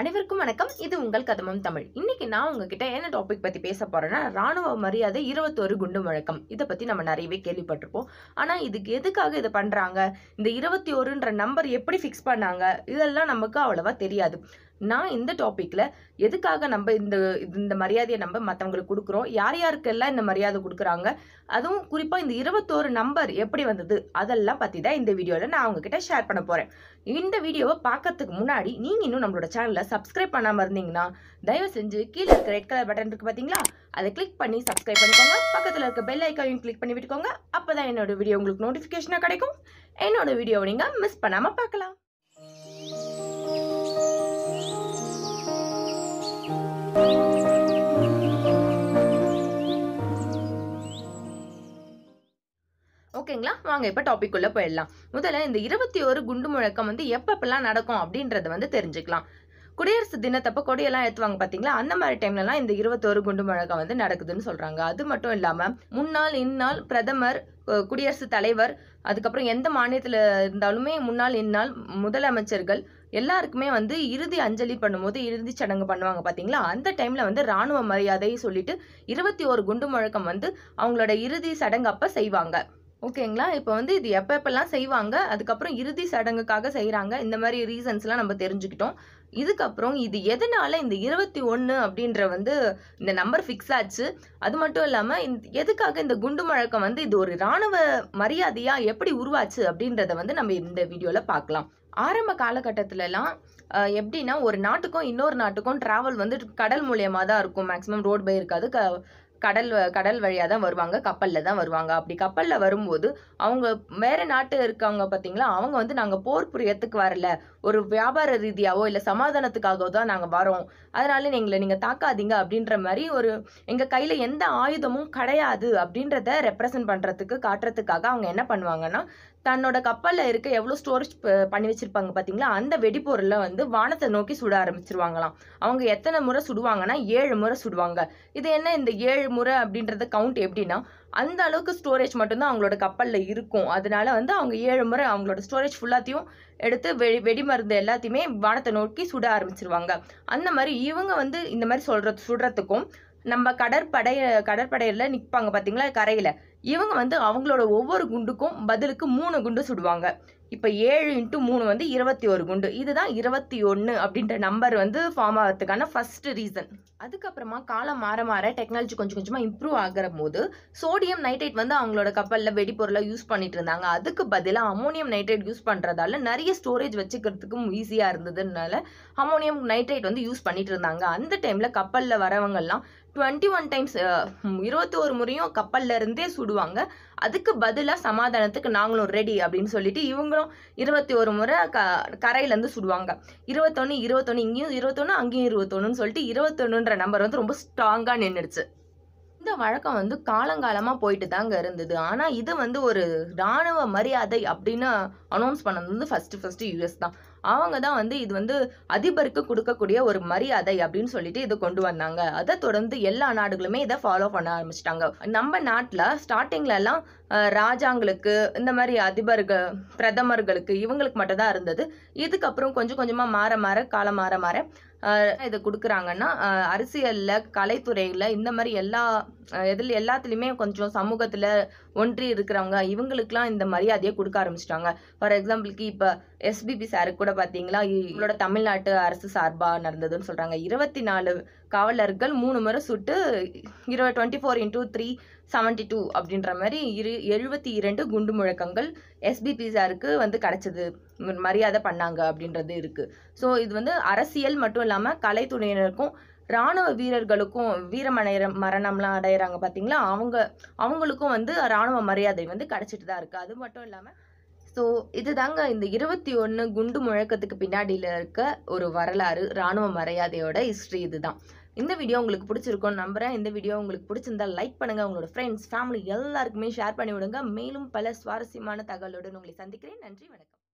அனைவருக்கும் வணக்கம் இது உங்கள் கதமம் தமிழ் இன்னைக்கு நான் உங்ககிட்ட என்ன டாபிக் பத்தி பேச போறேன்னா ராணுவ மரியாதை இருபத்தோரு குண்டு வழக்கம் இதை பத்தி நம்ம நிறையவே கேள்விப்பட்டிருப்போம் ஆனா இதுக்கு எதுக்காக இதை பண்றாங்க இந்த இருபத்தி ஒருன்ற நம்பர் எப்படி ஃபிக்ஸ் பண்ணாங்க இதெல்லாம் நமக்கு அவ்வளவா தெரியாது நான் இந்த டாப்பிக்கில் எதுக்காக நம்ம இந்த இந்த மரியாதையை நம்ம மற்றவங்களுக்கு கொடுக்குறோம் யார் யாருக்கெல்லாம் இந்த மரியாதை கொடுக்குறாங்க அதுவும் குறிப்பாக இந்த இருபத்தோரு நம்பர் எப்படி வந்தது அதெல்லாம் பற்றி தான் இந்த வீடியோவில் நான் அவங்கக்கிட்ட ஷேர் பண்ண போகிறேன் இந்த வீடியோவை பார்க்கறதுக்கு முன்னாடி நீங்கள் இன்னும் நம்மளோட சேனலை சப்ஸ்கிரைப் பண்ணாமல் இருந்தீங்கன்னா தயவு செஞ்சு கீழே இருக்க ரெட் கலர் பட்டன் இருக்குது பார்த்தீங்களா அதை கிளிக் பண்ணி சப்ஸ்கிரைப் பண்ணிக்கோங்க பக்கத்தில் இருக்க பெல் ஐக்கானையும் கிளிக் பண்ணி விட்டுக்கோங்க அப்போ தான் என்னோட வீடியோ உங்களுக்கு நோட்டிஃபிகேஷனாக கிடைக்கும் என்னோடய வீடியோவை நீங்கள் மிஸ் பண்ணாமல் பார்க்கலாம் ஓகேங்களா வாங்க இப்போ உள்ள போயிடலாம் முதல்ல இந்த இருபத்தி ஒரு குண்டு முழக்கம் வந்து எப்பப்பெல்லாம் நடக்கும் அப்படின்றத வந்து தெரிஞ்சுக்கலாம் குடியரசு தினத்தப்ப கொடியெல்லாம் ஏற்றுவாங்க பார்த்தீங்களா அந்த மாதிரி டைம்லலாம் இந்த இருபத்தோரு குண்டு முழக்கம் வந்து நடக்குதுன்னு சொல்கிறாங்க அது மட்டும் இல்லாமல் முன்னாள் இந்நாள் பிரதமர் குடியரசுத் தலைவர் அதுக்கப்புறம் எந்த மாநிலத்தில் இருந்தாலுமே முன்னாள் இந்நாள் முதலமைச்சர்கள் எல்லாருக்குமே வந்து இறுதி அஞ்சலி பண்ணும்போது இறுதி சடங்கு பண்ணுவாங்க பார்த்தீங்களா அந்த டைமில் வந்து ராணுவ மரியாதையை சொல்லிட்டு இருபத்தி ஒரு குண்டு முழக்கம் வந்து அவங்களோட இறுதி சடங்கு அப்போ செய்வாங்க ஓகேங்களா இப்போ வந்து இது எப்போ எப்பெல்லாம் செய்வாங்க அதுக்கப்புறம் இறுதி சடங்குக்காக செய்கிறாங்க இந்த மாதிரி ரீசன்ஸ்லாம் நம்ம தெரிஞ்சுக்கிட்டோம் இதுக்கப்புறம் இது எதனால இந்த இருபத்தி ஒன்று அப்படின்ற வந்து இந்த நம்பர் ஃபிக்ஸ் ஆச்சு அது மட்டும் இல்லாமல் இந்த எதுக்காக இந்த குண்டு முழக்கம் வந்து இது ஒரு இராணுவ மரியாதையாக எப்படி உருவாச்சு அப்படின்றத வந்து நம்ம இந்த வீடியோவில் பார்க்கலாம் ஆரம்ப காலகட்டத்திலலாம் எப்படின்னா ஒரு நாட்டுக்கும் இன்னொரு நாட்டுக்கும் ட்ராவல் வந்து கடல் மூலியமாக தான் இருக்கும் மேக்ஸிமம் ரோட் பை இருக்காது க கடல் கடல் வழியாக தான் வருவாங்க கப்பலில் தான் வருவாங்க அப்படி கப்பலில் வரும்போது அவங்க வேறு நாட்டு இருக்கவங்க பார்த்தீங்களா அவங்க வந்து நாங்கள் போர் புரியத்துக்கு வரல ஒரு வியாபார ரீதியாகவோ இல்லை சமாதானத்துக்காகவோ தான் நாங்கள் வரோம் அதனால எங்களை நீங்கள் தாக்காதீங்க அப்படின்ற மாதிரி ஒரு எங்கள் கையில் எந்த ஆயுதமும் கிடையாது அப்படின்றத ரெப்ரசன்ட் பண்ணுறதுக்கு காட்டுறதுக்காக அவங்க என்ன பண்ணுவாங்கன்னா தன்னோட கப்பலில் இருக்க எவ்வளோ ஸ்டோரேஜ் பண்ணி வச்சுருப்பாங்க பார்த்தீங்களா அந்த வெடிப்பொருளில் வந்து வானத்தை நோக்கி சுட ஆரம்பிச்சிருவாங்களாம் அவங்க எத்தனை முறை சுடுவாங்கன்னா ஏழு முறை சுடுவாங்க இது என்ன இந்த ஏழு முறை அப்படின்றத கவுண்ட் எப்படின்னா அந்த அளவுக்கு ஸ்டோரேஜ் மட்டும்தான் அவங்களோட கப்பலில் இருக்கும் அதனால வந்து அவங்க ஏழு முறை அவங்களோட ஸ்டோரேஜ் ஃபுல்லாத்தையும் எடுத்து வெடி வெடி மருந்து எல்லாத்தையுமே வானத்தை நோக்கி சுட ஆரம்பிச்சிருவாங்க அந்த மாதிரி இவங்க வந்து இந்த மாதிரி சொல்கிற சுடுறதுக்கும் நம்ம கடற்படை கடற்படையில் நிற்பாங்க பார்த்தீங்களா கரையில் இவங்க வந்து அவங்களோட ஒவ்வொரு குண்டுக்கும் பதிலுக்கு மூணு குண்டு சுடுவாங்க இப்போ ஏழு இன்ட்டு மூணு வந்து இருபத்தி ஒரு குண்டு இதுதான் இருபத்தி ஒன்று அப்படின்ற நம்பர் வந்து ஃபார்ம் ஆகிறதுக்கான ஃபஸ்ட்டு ரீசன் அதுக்கப்புறமா காலம் மாற மாற டெக்னாலஜி கொஞ்சம் கொஞ்சமாக இம்ப்ரூவ் ஆகிற போது சோடியம் நைட்ரேட் வந்து அவங்களோட கப்பலில் வெடிப்பொருளை யூஸ் பண்ணிட்டு இருந்தாங்க அதுக்கு பதிலாக அமோனியம் நைட்ரேட் யூஸ் பண்ணுறதால நிறைய ஸ்டோரேஜ் வச்சுக்கிறதுக்கும் ஈஸியாக இருந்ததுனால அமோனியம் நைட்ரேட் வந்து யூஸ் பண்ணிட்டு இருந்தாங்க அந்த டைமில் கப்பலில் வரவங்கெல்லாம் டுவெண்ட்டி ஒன் டைம்ஸ் இருபத்தி ஒரு முறையும் கப்பல்ல இருந்தே சுடு போடுவாங்க அதுக்கு பதிலாக சமாதானத்துக்கு நாங்களும் ரெடி அப்படின்னு சொல்லிட்டு இவங்களும் இருபத்தி ஒரு முறை க கரையிலேருந்து சுடுவாங்க இருபத்தொன்று இருபத்தொன்று இங்கேயும் இருபத்தொன்று அங்கேயும் இருபத்தொன்னு சொல்லிட்டு இருபத்தொன்னுன்ற நம்பர் வந்து ரொம்ப ஸ்ட்ராங்காக நின்றுடுச்சு இந்த வழக்கம் வந்து காலங்காலமாக போயிட்டு தாங்க இருந்தது ஆனால் இது வந்து ஒரு இராணுவ மரியாதை அப்படின்னு அனௌன்ஸ் பண்ணது வந்து ஃபஸ்ட்டு ஃபஸ்ட்டு யூஎஸ் தான் அவங்க தான் வந்து இது வந்து அதிபருக்கு கொடுக்கக்கூடிய ஒரு மரியாதை அப்படின்னு சொல்லிட்டு இதை கொண்டு வந்தாங்க அதை தொடர்ந்து எல்லா நாடுகளுமே இதை ஃபாலோ பண்ண ஆரம்பிச்சிட்டாங்க நம்ம நாட்டில் ஸ்டார்டிங்ல எல்லாம் ராஜாங்களுக்கு இந்த மாதிரி அதிபர்கள் பிரதமர்களுக்கு இவங்களுக்கு மட்டும் தான் இருந்தது இதுக்கப்புறம் கொஞ்சம் கொஞ்சமாக மாற மாற காலம் மாற மாற இதை கொடுக்குறாங்கன்னா அரசியலில் கலைத்துறையில் இந்த மாதிரி எல்லா இதில் எல்லாத்துலேயுமே கொஞ்சம் சமூகத்தில் ஒன்றி இருக்கிறவங்க இவங்களுக்குலாம் இந்த மரியாதையை கொடுக்க ஆரம்பிச்சிட்டாங்க ஃபார் எக்ஸாம்பிளுக்கு இப்போ எஸ்பிபி சாருக்கு கூட பார்த்தீங்களா இவங்களோட தமிழ்நாட்டு அரசு சார்பாக நடந்ததுன்னு சொல்கிறாங்க இருபத்தி நாலு காவலர்கள் மூணு முறை சுட்டு இருபது twenty four into three seventy two அப்படின்ற மாதிரி இரு எழுபத்தி இரண்டு குண்டு முழக்கங்கள் எஸ்பிபி சாருக்கு வந்து கிடைச்சது மரியாதை பண்ணாங்க அப்படின்றது இருக்குது ஸோ இது வந்து அரசியல் மட்டும் இல்லாமல் கலைத்துறையினருக்கும் ராணுவ வீரர்களுக்கும் வீரமணைய மரணம்லாம் அடையிறாங்க பார்த்தீங்களா அவங்க அவங்களுக்கும் வந்து ராணுவ மரியாதை வந்து கிடச்சிட்டு தான் இருக்குது அது மட்டும் இல்லாமல் ஸோ இது தாங்க இந்த இருபத்தி ஒன்று குண்டு முழக்கத்துக்கு பின்னாடியில் இருக்க ஒரு வரலாறு இராணுவ மரியாதையோட ஹிஸ்ட்ரி இதுதான் இந்த வீடியோ உங்களுக்கு பிடிச்சிருக்கும் நம்புகிறேன் இந்த வீடியோ உங்களுக்கு பிடிச்சிருந்தா லைக் பண்ணுங்கள் உங்களோட ஃப்ரெண்ட்ஸ் ஃபேமிலி எல்லாருக்குமே ஷேர் பண்ணி விடுங்க மேலும் பல சுவாரஸ்யமான தகவலுடன் உங்களை சந்திக்கிறேன் நன்றி வணக்கம்